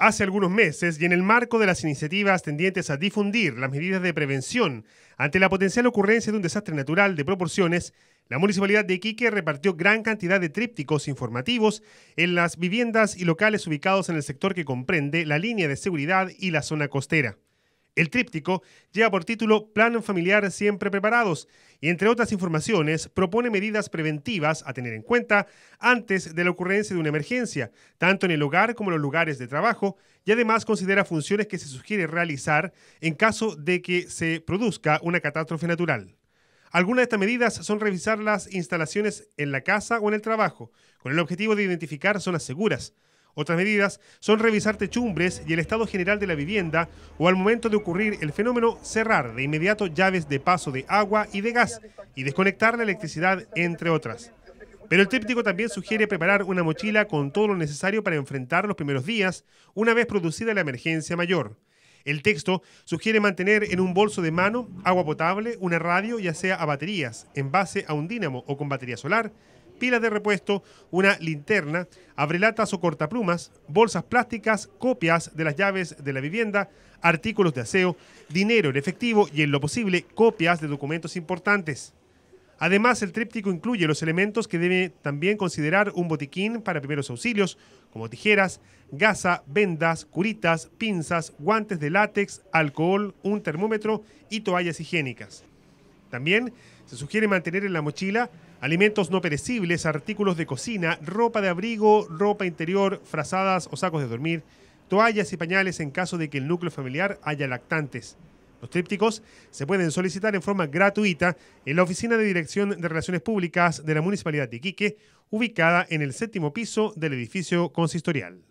hace algunos meses y en el marco de las iniciativas tendientes a difundir las medidas de prevención ante la potencial ocurrencia de un desastre natural de proporciones, la Municipalidad de Iquique repartió gran cantidad de trípticos informativos en las viviendas y locales ubicados en el sector que comprende la línea de seguridad y la zona costera. El tríptico lleva por título Plan familiar siempre preparados y entre otras informaciones propone medidas preventivas a tener en cuenta antes de la ocurrencia de una emergencia, tanto en el hogar como en los lugares de trabajo, y además considera funciones que se sugiere realizar en caso de que se produzca una catástrofe natural. Algunas de estas medidas son revisar las instalaciones en la casa o en el trabajo, con el objetivo de identificar zonas seguras, otras medidas son revisar techumbres y el estado general de la vivienda o al momento de ocurrir el fenómeno cerrar de inmediato llaves de paso de agua y de gas y desconectar la electricidad, entre otras. Pero el tríptico también sugiere preparar una mochila con todo lo necesario para enfrentar los primeros días una vez producida la emergencia mayor. El texto sugiere mantener en un bolso de mano agua potable, una radio, ya sea a baterías, en base a un dínamo o con batería solar, pilas de repuesto, una linterna, abrelatas o cortaplumas, bolsas plásticas, copias de las llaves de la vivienda, artículos de aseo, dinero en efectivo y, en lo posible, copias de documentos importantes. Además, el tríptico incluye los elementos que debe también considerar un botiquín para primeros auxilios, como tijeras, gasa, vendas, curitas, pinzas, guantes de látex, alcohol, un termómetro y toallas higiénicas. También se sugiere mantener en la mochila alimentos no perecibles, artículos de cocina, ropa de abrigo, ropa interior, frazadas o sacos de dormir, toallas y pañales en caso de que el núcleo familiar haya lactantes. Los trípticos se pueden solicitar en forma gratuita en la Oficina de Dirección de Relaciones Públicas de la Municipalidad de Iquique, ubicada en el séptimo piso del edificio consistorial.